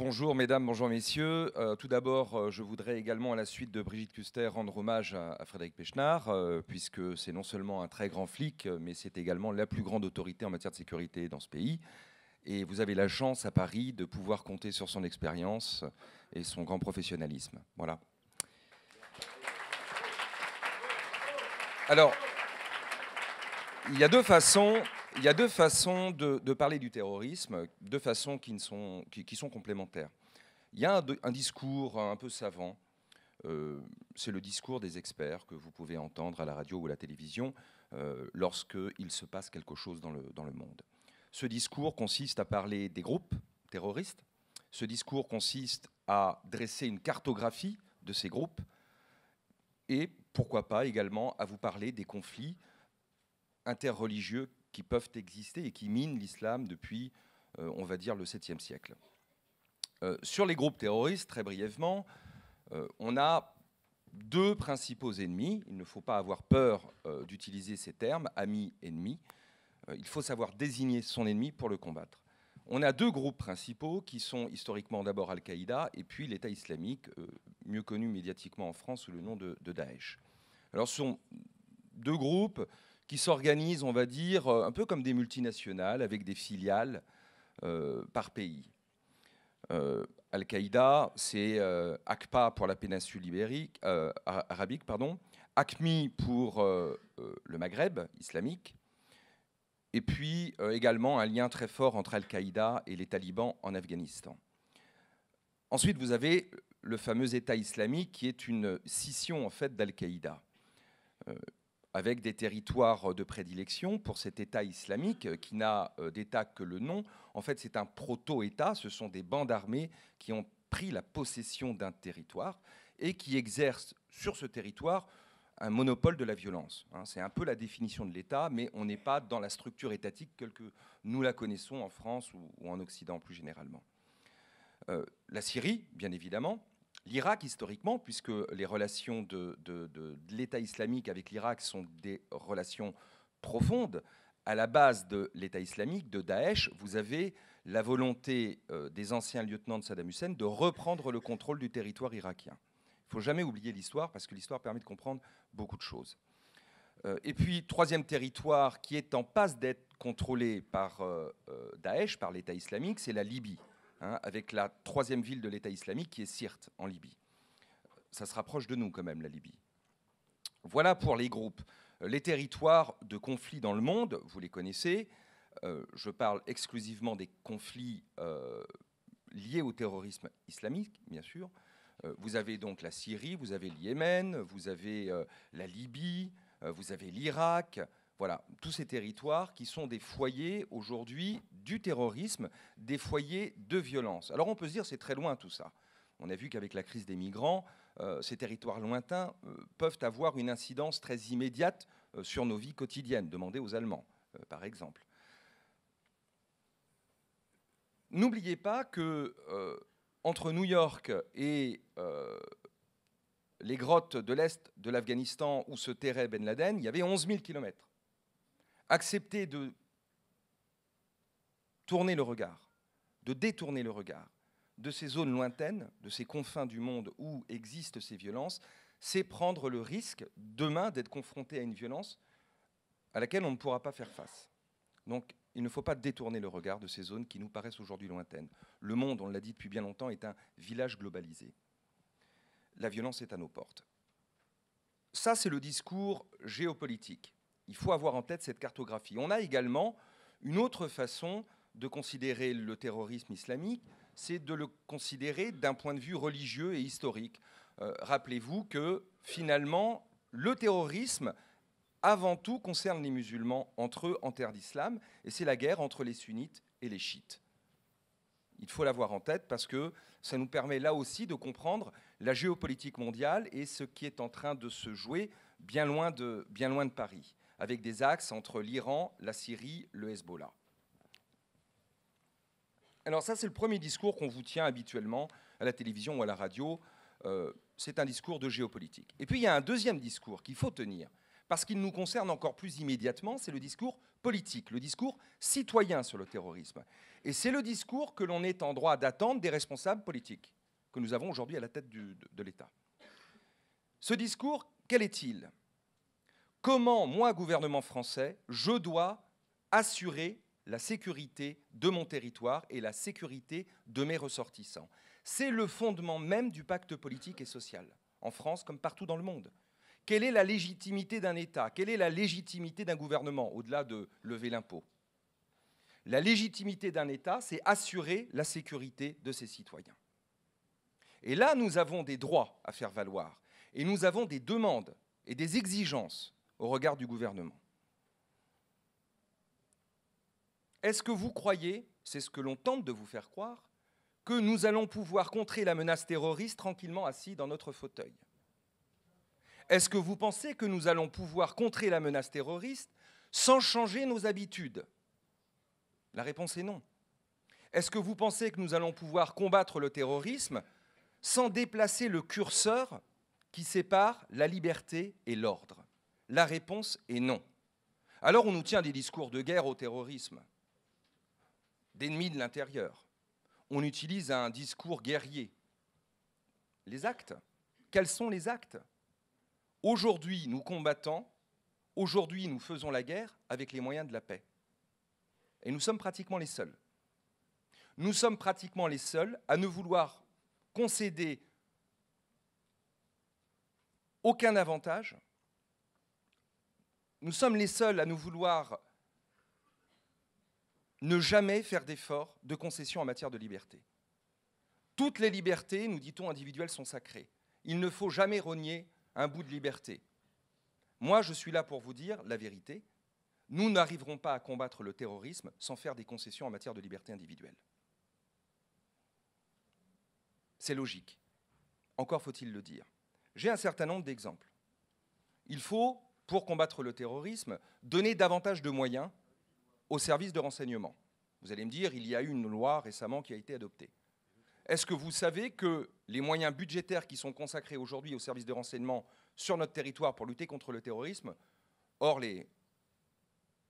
Bonjour mesdames, bonjour messieurs. Euh, tout d'abord, euh, je voudrais également, à la suite de Brigitte Custer, rendre hommage à, Frédéric Pechnard, euh, puisque c'est non seulement un très grand flic, mais c'est également la plus grande autorité en matière de sécurité dans ce pays. Et vous avez la chance à Paris de pouvoir compter sur son expérience et son grand professionnalisme. Voilà. Alors, il y a deux façons il y a deux façons de, parler du terrorisme, deux façons qui, ne sont, qui, sont complémentaires. Il y a un, discours un peu savant, euh, c'est le discours des experts que vous pouvez entendre à la radio ou à la télévision euh, lorsqu'il se passe quelque chose le, dans le monde. Ce discours consiste à parler des groupes terroristes, ce discours consiste à dresser une cartographie de ces groupes et pourquoi pas également à vous parler des conflits interreligieux qui peuvent exister et qui minent l'islam depuis, euh, on va dire, le 7e siècle. Euh, sur les groupes terroristes, très brièvement, euh, on a deux principaux ennemis. Il ne faut pas avoir peur d'utiliser ces termes, amis, ennemis. il faut savoir désigner son ennemi pour le combattre. On a deux groupes principaux qui sont historiquement d'abord Al-Qaïda et puis l'État islamique, mieux connu médiatiquement en France sous le nom de, de Daesh. Alors ce sont deux groupes qui s'organisent, on va dire, euh, un peu comme des multinationales, avec des filiales euh, par pays. Euh, Al-Qaïda, c'est euh, pour la péninsule ibérique, arabique, pardon, ACMI pour le Maghreb islamique, et puis également un lien très fort entre Al-Qaïda et les talibans en Afghanistan. Ensuite, vous avez le fameux État islamique qui est une scission en fait d'Al-Qaïda avec des territoires euh, de prédilection pour cet État islamique euh, qui n'a euh, d'État que le nom. En fait, c'est un proto-État, ce sont des bandes armées qui ont pris la possession d'un territoire et qui exercent sur ce territoire un monopole de la violence. Hein. C'est un peu la définition de l'État, mais on n'est pas dans la structure étatique telle que nous la connaissons en France ou en Occident plus généralement. la Syrie, bien évidemment, L'Irak, historiquement, puisque les relations de, l'État islamique avec l'Irak sont des relations profondes, à la base de l'État islamique, de Daesh, vous avez la volonté euh, des anciens lieutenants de Saddam Hussein de reprendre le contrôle du territoire irakien. Il ne faut jamais oublier l'histoire, parce que l'histoire permet de comprendre beaucoup de choses. Euh, et puis, troisième territoire qui est en passe d'être contrôlé par euh, Daesh, par l'État islamique, c'est la Libye. Hein, avec la troisième ville de l'État islamique qui est Sirte, en Libye. Ça se rapproche de nous quand même, la Libye. Voilà pour les groupes. Euh, les territoires de conflits dans le monde, vous les connaissez. Euh, je parle exclusivement des conflits euh, liés au terrorisme islamique, bien sûr. vous avez donc la Syrie, vous avez le Yémen, vous avez la Libye, vous avez l'Irak, voilà, tous ces territoires qui sont des foyers aujourd'hui du terrorisme, des foyers de violence. Alors on peut se dire c'est très loin tout ça. On a vu qu'avec la crise des migrants, euh, ces territoires lointains euh, peuvent avoir une incidence très immédiate euh, sur nos vies quotidiennes. Demandez aux Allemands, par exemple. N'oubliez pas que entre New York et les grottes de l'Est de l'Afghanistan où se terrait Ben Laden, il y avait 11 000 kilomètres accepter de tourner le regard, de détourner le regard de ces zones lointaines, de ces confins du monde où existent ces violences, c'est prendre le risque demain d'être confronté à une violence à laquelle on ne pourra pas faire face. Donc il ne faut pas détourner le regard de ces zones qui nous paraissent aujourd'hui lointaines. Le monde, on l'a dit depuis bien longtemps, est un village globalisé. La violence est à nos portes. Ça, c'est le discours géopolitique. Il faut avoir en tête cette cartographie. On a également une autre façon de considérer le terrorisme islamique, c'est de le considérer d'un point de vue religieux et historique. Euh, rappelez-vous que finalement, le terrorisme, avant tout, concerne les musulmans entre eux en terre d'islam, et c'est la guerre entre les sunnites et les chiites. Il faut l'avoir en tête parce que ça nous permet là aussi de comprendre la géopolitique mondiale et ce qui est en train de se jouer bien loin de, bien loin de Paris avec des axes entre l'Iran, la Syrie, le Hezbollah. Alors ça, c'est le premier discours qu'on vous tient habituellement à la télévision ou à la radio. Euh, c'est un discours de géopolitique. Et puis il y a un deuxième discours qu'il faut tenir, parce qu'il nous concerne encore plus immédiatement, c'est le discours politique, le discours citoyen sur le terrorisme. Et c'est le discours que l'on est en droit d'attendre des responsables politiques que nous avons aujourd'hui à la tête de l'État. Ce discours, quel est-il comment, moi, gouvernement français, je dois assurer la sécurité de mon territoire et la sécurité de mes ressortissants. C'est le fondement même du pacte politique et social, en France comme partout dans le monde. Quelle est la légitimité d'un État Quelle est la légitimité d'un gouvernement, au-delà de lever l'impôt La légitimité d'un État, c'est assurer la sécurité de ses citoyens. Et là, nous avons des droits à faire valoir, et nous avons des demandes et des exigences au regard du gouvernement. Est-ce que vous croyez, c'est ce que l'on tente de vous faire croire, que nous allons pouvoir contrer la menace terroriste tranquillement assis dans notre fauteuil Est-ce que vous pensez que nous allons pouvoir contrer la menace terroriste sans changer nos habitudes La réponse est non. Est-ce que vous pensez que nous allons pouvoir combattre le terrorisme sans déplacer le curseur qui sépare la liberté et l'ordre la réponse est non. Alors on nous tient des discours de guerre au terrorisme, d'ennemis de l'intérieur. On utilise un discours guerrier. Les actes Quels sont les actes Aujourd'hui, nous combattons, aujourd'hui, nous faisons la guerre avec les moyens de la paix. Et nous sommes pratiquement les seuls. Nous sommes pratiquement les seuls à ne vouloir concéder aucun avantage nous sommes les seuls à nous vouloir ne jamais faire d'efforts de concession en matière de liberté. Toutes les libertés, nous dit-on, individuelles sont sacrées. Il ne faut jamais rogner un bout de liberté. Moi, je suis là pour vous dire la vérité. Nous n'arriverons pas à combattre le terrorisme sans faire des concessions en matière de liberté individuelle. C'est logique. Encore faut-il le dire. J'ai un certain nombre d'exemples. Il faut pour combattre le terrorisme, donner davantage de moyens aux services de renseignement. Vous allez me dire, il y a eu une loi récemment qui a été adoptée. Est-ce que vous savez que les moyens budgétaires qui sont consacrés aujourd'hui aux services de renseignement sur notre territoire pour lutter contre le terrorisme, hors les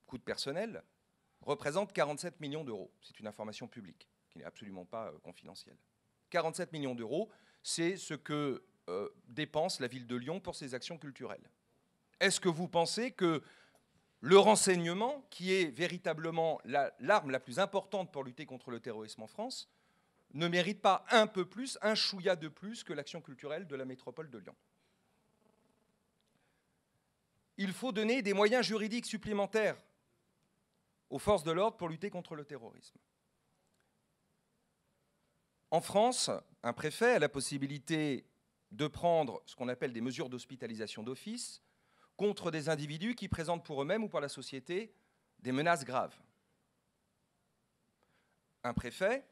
coûts de personnel, représentent 47 millions d'euros C'est une information publique qui n'est absolument pas euh, confidentielle. 47 millions d'euros, c'est ce que euh, dépense la ville de Lyon pour ses actions culturelles. Est-ce que vous pensez que le renseignement, qui est véritablement l'arme la, plus importante pour lutter contre le terrorisme en France, ne mérite pas un peu plus, un chouïa de plus que l'action culturelle de la métropole de Lyon Il faut donner des moyens juridiques supplémentaires aux forces de l'ordre pour lutter contre le terrorisme. En France, un préfet a la possibilité de prendre ce qu'on appelle des mesures d'hospitalisation d'office contre des individus qui présentent pour eux-mêmes ou pour la société des menaces graves. Un préfet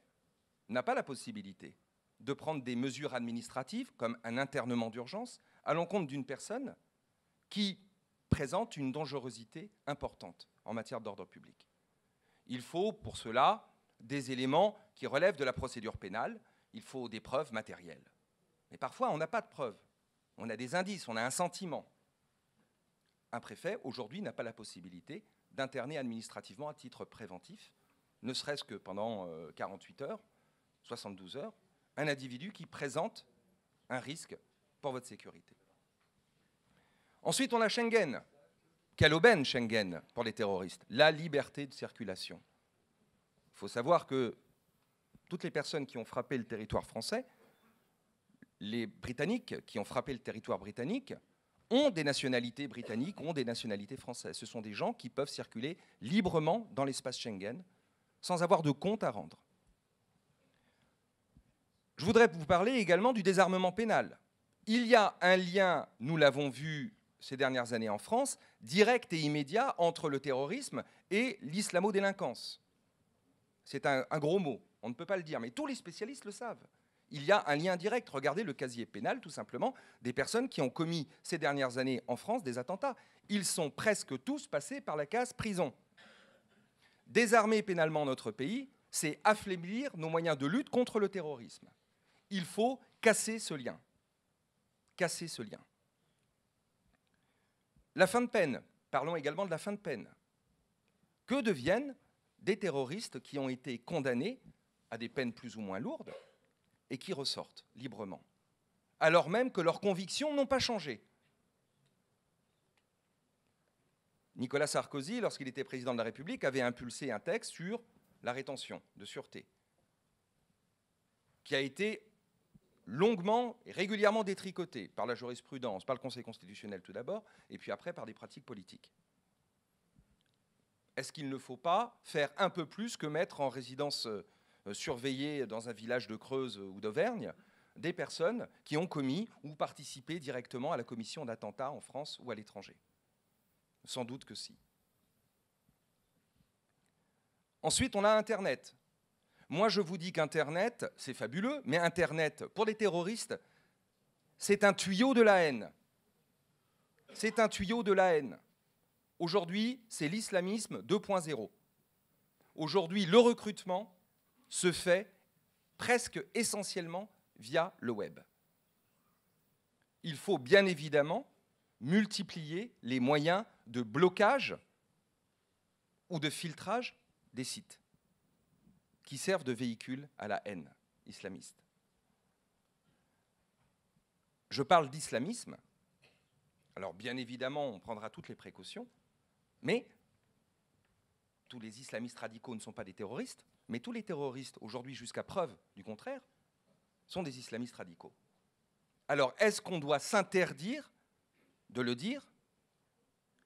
n'a pas la possibilité de prendre des mesures administratives, comme un internement d'urgence, à l'encontre d'une personne qui présente une dangerosité importante en matière d'ordre public. Il faut pour cela des éléments qui relèvent de la procédure pénale, il faut des preuves matérielles. Mais parfois, on n'a pas de preuves, on a des indices, on a un sentiment un préfet, aujourd'hui, n'a pas la possibilité d'interner administrativement à titre préventif, ne serait-ce que pendant 48 euh, heures, 72 heures, un individu qui présente un risque pour votre sécurité. Ensuite, on a Schengen. Quel aubaine Schengen pour les terroristes La liberté de circulation. Il faut savoir que toutes les personnes qui ont frappé le territoire français, les Britanniques qui ont frappé le territoire britannique, ont des nationalités britanniques, ont des nationalités françaises. Ce sont des gens qui peuvent circuler librement dans l'espace Schengen sans avoir de compte à rendre. Je voudrais vous parler également du désarmement pénal. Il y a un lien, nous l'avons vu ces dernières années en France, direct et immédiat entre le terrorisme et l'islamo-délinquance. C'est un, un, gros mot, on ne peut pas le dire, mais tous les spécialistes le savent il y a un lien direct. Regardez le casier pénal, tout simplement, des personnes qui ont commis ces dernières années en France des attentats. Ils sont presque tous passés par la case prison. Désarmer pénalement notre pays, c'est affaiblir nos moyens de lutte contre le terrorisme. Il faut casser ce lien. Casser ce lien. La fin de peine. Parlons également de la fin de peine. Que deviennent des terroristes qui ont été condamnés à des peines plus ou moins lourdes et qui ressortent librement, alors même que leurs convictions n'ont pas changé. Nicolas Sarkozy, lorsqu'il était président de la République, avait impulsé un texte sur la rétention de sûreté, qui a été longuement et régulièrement détricoté par la jurisprudence, par le Conseil constitutionnel tout d'abord, et puis après par des pratiques politiques. Est-ce qu'il ne faut pas faire un peu plus que mettre en résidence euh, euh, surveiller dans un village de Creuse ou d'Auvergne des personnes qui ont commis ou participé directement à la commission d'attentats en France ou à l'étranger Sans doute que si. Ensuite, on a Internet. Moi, je vous dis qu'Internet, c'est fabuleux, mais Internet, pour les terroristes, c'est un tuyau de la haine. C'est un tuyau de la haine. Aujourd'hui, c'est l'islamisme 2.0. Aujourd'hui, le recrutement, se fait presque essentiellement via le web. Il faut bien évidemment multiplier les moyens de blocage ou de filtrage des sites qui servent de véhicule à la haine islamiste. Je parle d'islamisme. Alors bien évidemment, on prendra toutes les précautions, mais tous les islamistes radicaux ne sont pas des terroristes. Mais tous les terroristes, aujourd'hui jusqu'à preuve du contraire, sont des islamistes radicaux. Alors, est-ce qu'on doit s'interdire de le dire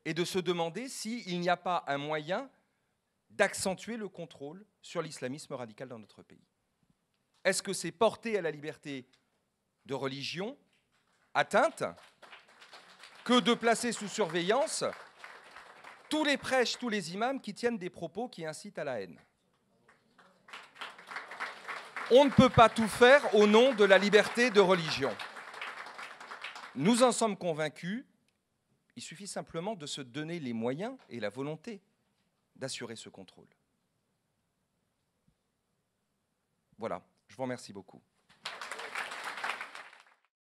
et de se demander s'il n'y a pas un moyen d'accentuer le contrôle sur l'islamisme radical dans notre pays Est-ce que c'est porter à la liberté de religion atteinte que de placer sous surveillance tous les prêches, tous les imams qui tiennent des propos qui incitent à la haine on ne peut pas tout faire au nom de la liberté de religion. Nous en sommes convaincus. Il suffit simplement de se donner les moyens et la volonté d'assurer ce contrôle. Voilà, je vous remercie beaucoup.